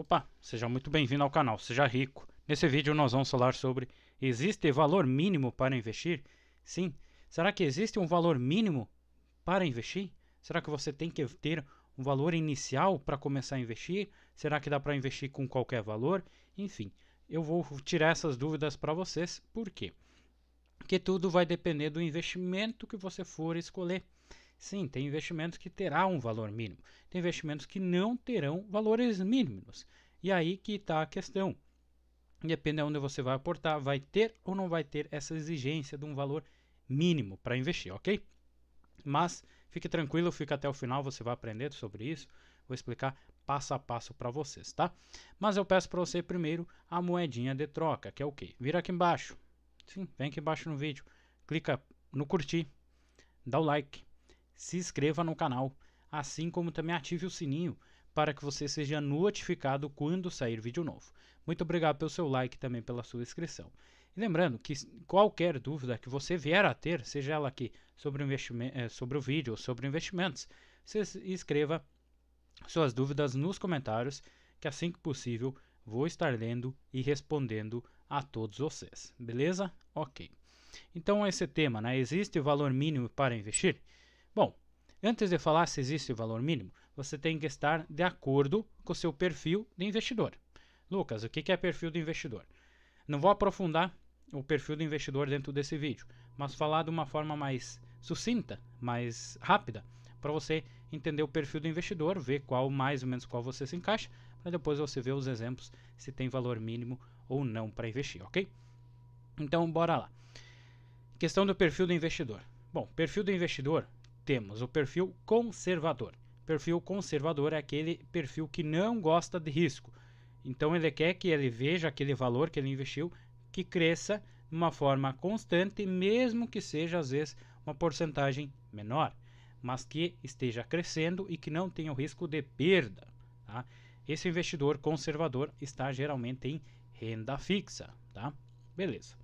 Opa, seja muito bem-vindo ao canal Seja Rico. Nesse vídeo nós vamos falar sobre existe valor mínimo para investir? Sim, será que existe um valor mínimo para investir? Será que você tem que ter um valor inicial para começar a investir? Será que dá para investir com qualquer valor? Enfim, eu vou tirar essas dúvidas para vocês, por quê? Porque tudo vai depender do investimento que você for escolher. Sim, tem investimentos que terá um valor mínimo, tem investimentos que não terão valores mínimos. E aí que está a questão. Depende de onde você vai aportar, vai ter ou não vai ter essa exigência de um valor mínimo para investir, ok? Mas fique tranquilo, fica até o final, você vai aprender sobre isso. Vou explicar passo a passo para vocês, tá? Mas eu peço para você primeiro a moedinha de troca, que é o quê? Vira aqui embaixo. Sim, vem aqui embaixo no vídeo. Clica no curtir, dá o like se inscreva no canal, assim como também ative o sininho para que você seja notificado quando sair vídeo novo. Muito obrigado pelo seu like e também pela sua inscrição. E lembrando que qualquer dúvida que você vier a ter, seja ela aqui sobre, investimento, eh, sobre o vídeo ou sobre investimentos, você escreva suas dúvidas nos comentários, que assim que possível vou estar lendo e respondendo a todos vocês. Beleza? Ok. Então esse é tema, né? Existe valor mínimo para investir? Bom, antes de falar se existe valor mínimo, você tem que estar de acordo com o seu perfil de investidor. Lucas, o que é perfil de investidor? Não vou aprofundar o perfil do investidor dentro desse vídeo, mas falar de uma forma mais sucinta, mais rápida, para você entender o perfil do investidor, ver qual mais ou menos qual você se encaixa, para depois você ver os exemplos se tem valor mínimo ou não para investir, ok? Então bora lá. Questão do perfil do investidor. Bom, perfil do investidor temos o perfil conservador. Perfil conservador é aquele perfil que não gosta de risco. Então ele quer que ele veja aquele valor que ele investiu que cresça de uma forma constante, mesmo que seja às vezes uma porcentagem menor, mas que esteja crescendo e que não tenha o risco de perda. Tá? Esse investidor conservador está geralmente em renda fixa. Tá? Beleza.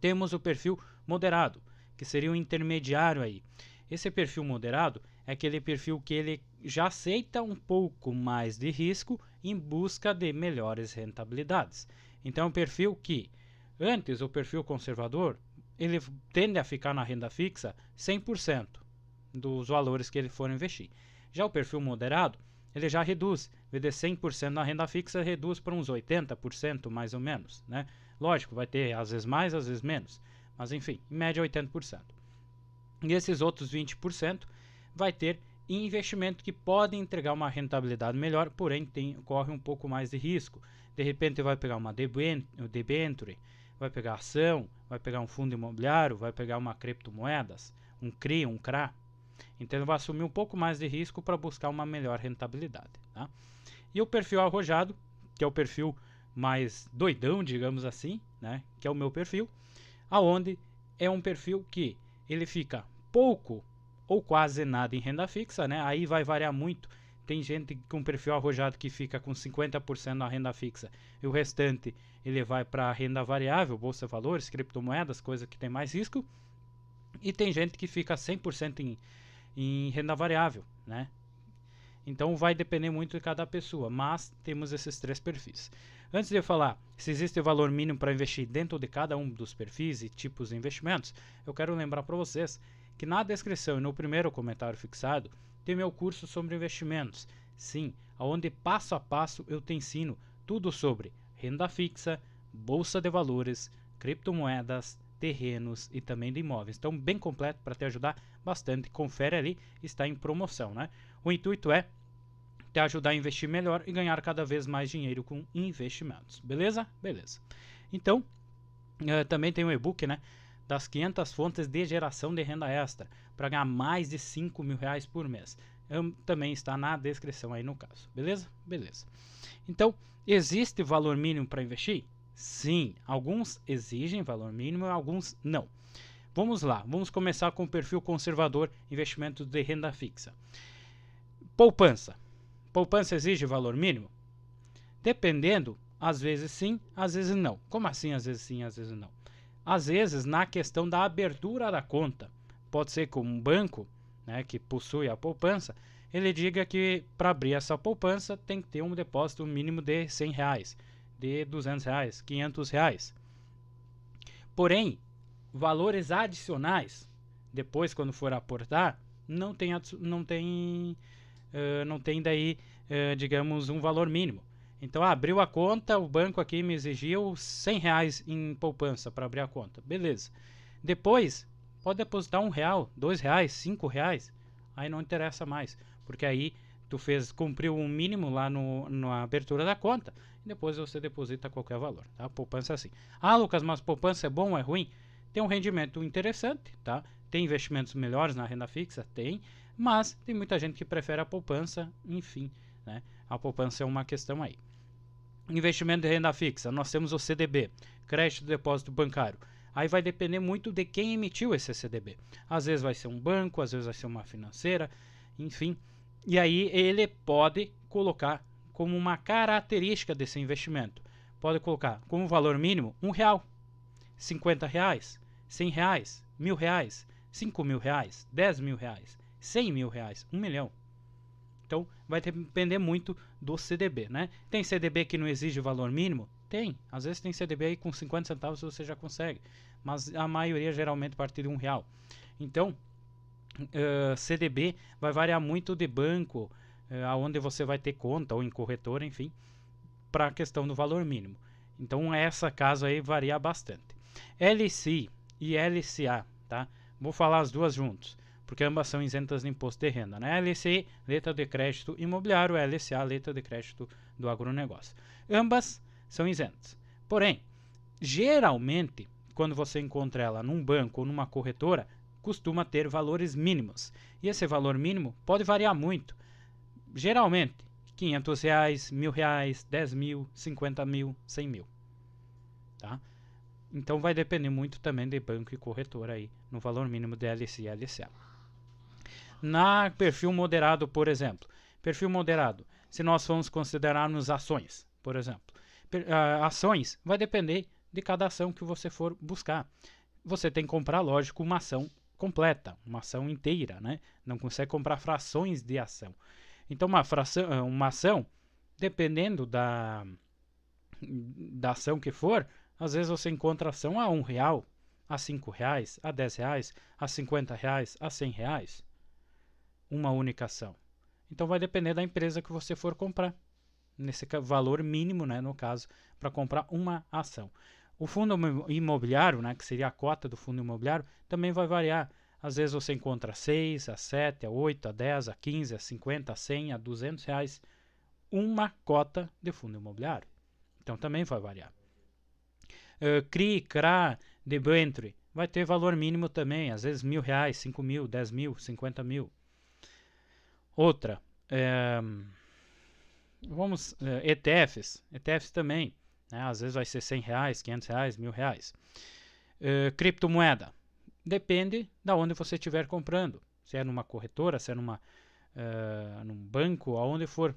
Temos o perfil moderado, que seria o intermediário aí. Esse perfil moderado é aquele perfil que ele já aceita um pouco mais de risco em busca de melhores rentabilidades. Então, é um perfil que antes o perfil conservador ele tende a ficar na renda fixa 100% dos valores que ele for investir. Já o perfil moderado, ele já reduz, vê de 100% na renda fixa, reduz para uns 80% mais ou menos, né? Lógico, vai ter às vezes mais, às vezes menos, mas enfim, em média 80%. E esses outros 20% vai ter investimento que podem entregar uma rentabilidade melhor, porém tem, corre um pouco mais de risco. De repente vai pegar uma debenture, vai pegar ação, vai pegar um fundo imobiliário, vai pegar uma criptomoedas, um CRI, um CRA. Então vai assumir um pouco mais de risco para buscar uma melhor rentabilidade. Tá? E o perfil arrojado, que é o perfil mais doidão, digamos assim, né? que é o meu perfil, aonde é um perfil que ele fica pouco ou quase nada em renda fixa, né? Aí vai variar muito. Tem gente com perfil arrojado que fica com 50% na renda fixa e o restante ele vai para renda variável, bolsa valores, criptomoedas, coisa que tem mais risco. E tem gente que fica 100% em, em renda variável, né? Então vai depender muito de cada pessoa, mas temos esses três perfis. Antes de eu falar se existe valor mínimo para investir dentro de cada um dos perfis e tipos de investimentos, eu quero lembrar para vocês que na descrição e no primeiro comentário fixado tem meu curso sobre investimentos. Sim, aonde passo a passo eu te ensino tudo sobre renda fixa, bolsa de valores, criptomoedas, terrenos e também de imóveis. Então, bem completo para te ajudar bastante. Confere ali, está em promoção, né? O intuito é te ajudar a investir melhor e ganhar cada vez mais dinheiro com investimentos. Beleza? Beleza. Então, eh, também tem um e-book, né? Das 500 fontes de geração de renda extra para ganhar mais de 5 mil reais por mês. também está na descrição aí no caso. Beleza? Beleza. Então, existe valor mínimo para investir? Sim, alguns exigem valor mínimo, alguns não. Vamos lá, vamos começar com o perfil conservador, investimento de renda fixa. Poupança. Poupança exige valor mínimo? Dependendo, às vezes sim, às vezes não. Como assim às vezes sim, às vezes não? Às vezes na questão da abertura da conta. Pode ser que um banco né, que possui a poupança, ele diga que para abrir essa poupança tem que ter um depósito mínimo de 100 reais, de 200 reais, 500 reais. Porém, valores adicionais, depois quando for aportar, não tem, não tem uh, não tem daí, uh, digamos, um valor mínimo. Então, ah, abriu a conta, o banco aqui me exigiu 100 reais em poupança para abrir a conta. Beleza. Depois, pode depositar um real, dois reais, cinco reais. Aí não interessa mais, porque aí tu fez, cumpriu um mínimo lá no, na abertura da conta. E depois você deposita qualquer valor. Tá? Poupança é assim. Ah, Lucas, mas poupança é bom ou é ruim? Tem um rendimento interessante, tá? Tem investimentos melhores na renda fixa? Tem mas tem muita gente que prefere a poupança, enfim, né? A poupança é uma questão aí. Investimento de renda fixa, nós temos o CDB, crédito depósito bancário. Aí vai depender muito de quem emitiu esse CDB. Às vezes vai ser um banco, às vezes vai ser uma financeira, enfim. E aí ele pode colocar como uma característica desse investimento. Pode colocar como valor mínimo um real, cinquenta reais, cem reais, mil reais, cinco mil reais, dez mil reais. 100 mil reais, 1 milhão. Então vai depender muito do CDB, né? Tem CDB que não exige valor mínimo? Tem. Às vezes tem CDB aí com 50 centavos você já consegue. Mas a maioria geralmente a partir de um real. Então, uh, CDB vai variar muito de banco, uh, aonde você vai ter conta ou em corretora, enfim, para a questão do valor mínimo. Então essa casa aí varia bastante. LCI e LCA, tá? Vou falar as duas juntos porque ambas são isentas de imposto de renda, né? LCI, letra de crédito imobiliário, LCA, letra de crédito do agronegócio. Ambas são isentas. Porém, geralmente, quando você encontra ela num banco ou numa corretora, costuma ter valores mínimos. E esse valor mínimo pode variar muito. Geralmente, 500 reais, mil reais, 10 mil, 50 mil, 100 mil. Tá? Então vai depender muito também de banco e corretora aí no valor mínimo de LC e LCA na perfil moderado, por exemplo. Perfil moderado, se nós formos considerarmos ações, por exemplo. Per, ah, ações vai depender de cada ação que você for buscar. Você tem que comprar, lógico, uma ação completa, uma ação inteira, né? Não consegue comprar frações de ação. Então, uma, fração, ah, uma ação, dependendo da, da ação que for, às vezes você encontra ação a um real, a cinco reais, a dez reais, a cinquenta reais, a cem reais uma única ação. Então vai depender da empresa que você for comprar, nesse valor mínimo, né, no caso, para comprar uma ação. O fundo imobiliário, né, que seria a cota do fundo imobiliário, também vai variar. Às vezes você encontra 6, a 7, a 8, a 10, a 15, a 50, a 100, a 200 reais uma cota de fundo imobiliário. Então também vai variar. Uh, CRI, CRA, debenture, vai ter valor mínimo também, às vezes mil reais, 5 mil, 10 mil, 50 mil. Outra, é, vamos, é, ETFs, ETFs também, né? às vezes vai ser 100 reais, 500 reais, mil reais. É, criptomoeda, depende da onde você estiver comprando, se é numa corretora, se é numa, é, num banco, aonde for.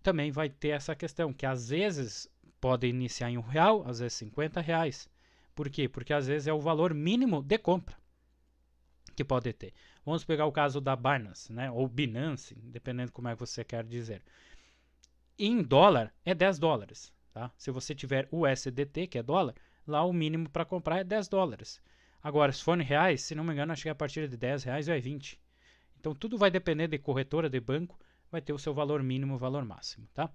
Também vai ter essa questão, que às vezes pode iniciar em um real, às vezes 50 reais. Por quê? Porque às vezes é o valor mínimo de compra que pode ter. Vamos pegar o caso da Binance, né? Ou Binance, dependendo como é que você quer dizer. Em dólar é 10 dólares, tá? Se você tiver USDT, que é dólar, lá o mínimo para comprar é 10 dólares. Agora, se for em reais, se não me engano, acho que a partir de 10 reais vai 20. Então tudo vai depender de corretora, de banco, vai ter o seu valor mínimo, valor máximo, tá?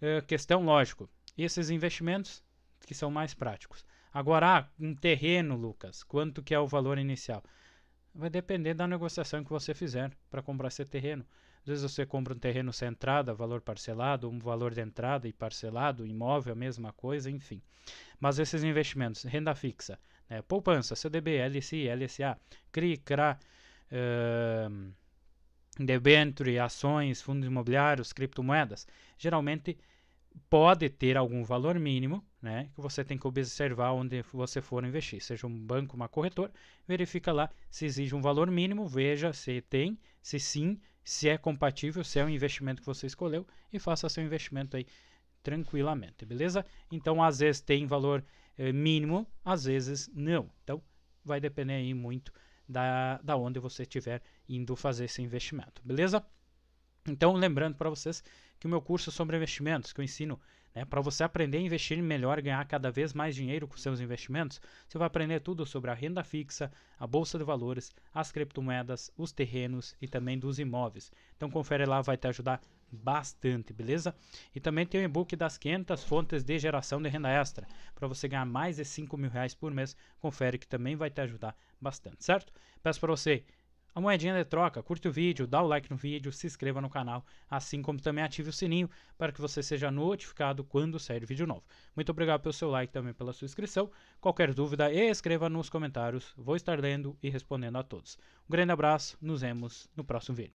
É, questão lógico. Esses investimentos que são mais práticos. Agora, ah, um terreno, Lucas, quanto que é o valor inicial? Vai depender da negociação que você fizer para comprar esse terreno. Às vezes você compra um terreno sem entrada, valor parcelado, um valor de entrada e parcelado, imóvel, a mesma coisa, enfim. Mas esses investimentos, renda fixa, né, poupança, CDB, LCI, LSA, CRI, CRA, uh, debenture, ações, fundos imobiliários, criptomoedas, geralmente pode ter algum valor mínimo né, que você tem que observar onde você for investir, seja um banco, uma corretora, verifica lá se exige um valor mínimo, veja se tem, se sim, se é compatível, se é um investimento que você escolheu e faça seu investimento aí tranquilamente, beleza? Então, às vezes tem valor eh, mínimo, às vezes não. Então, vai depender aí muito da, da onde você estiver indo fazer esse investimento, beleza? Então, lembrando para vocês que o meu curso é sobre investimentos, que eu ensino né? Para você aprender a investir melhor e ganhar cada vez mais dinheiro com seus investimentos, você vai aprender tudo sobre a renda fixa, a bolsa de valores, as criptomoedas, os terrenos e também dos imóveis. Então confere lá, vai te ajudar bastante, beleza? E também tem o e-book das 500 fontes de geração de renda extra, para você ganhar mais de 5 mil reais por mês, confere que também vai te ajudar bastante, certo? Peço para você a moedinha de troca. Curte o vídeo, dá o like no vídeo, se inscreva no canal, assim como também ative o sininho para que você seja notificado quando sair vídeo novo. Muito obrigado pelo seu like também pela sua inscrição. Qualquer dúvida, escreva nos comentários. Vou estar lendo e respondendo a todos. Um grande abraço, nos vemos no próximo vídeo.